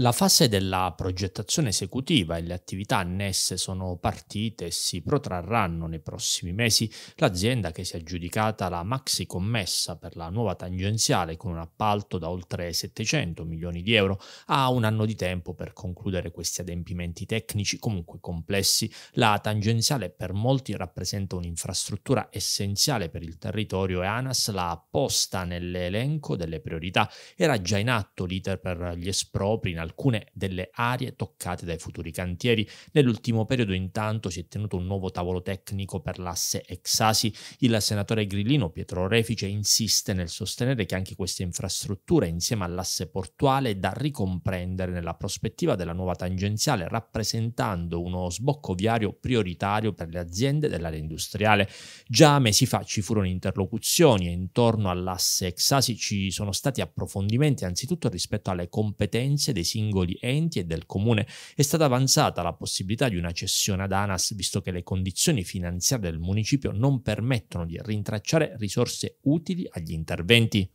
La fase della progettazione esecutiva e le attività annesse sono partite e si protrarranno nei prossimi mesi. L'azienda che si è aggiudicata la maxi commessa per la nuova tangenziale con un appalto da oltre 700 milioni di euro ha un anno di tempo per concludere questi adempimenti tecnici comunque complessi. La tangenziale per molti rappresenta un'infrastruttura essenziale per il territorio e ANAS l'ha posta nell'elenco delle priorità. Era già in atto l'iter per gli espropri in alcune delle aree toccate dai futuri cantieri. Nell'ultimo periodo intanto si è tenuto un nuovo tavolo tecnico per l'asse Exasi. Il senatore grillino Pietro Refice insiste nel sostenere che anche queste infrastrutture insieme all'asse portuale da ricomprendere nella prospettiva della nuova tangenziale rappresentando uno sbocco viario prioritario per le aziende dell'area industriale. Già mesi fa ci furono interlocuzioni e intorno all'asse Exasi ci sono stati approfondimenti anzitutto rispetto alle competenze dei singoli singoli enti e del comune, è stata avanzata la possibilità di una cessione ad ANAS visto che le condizioni finanziarie del municipio non permettono di rintracciare risorse utili agli interventi.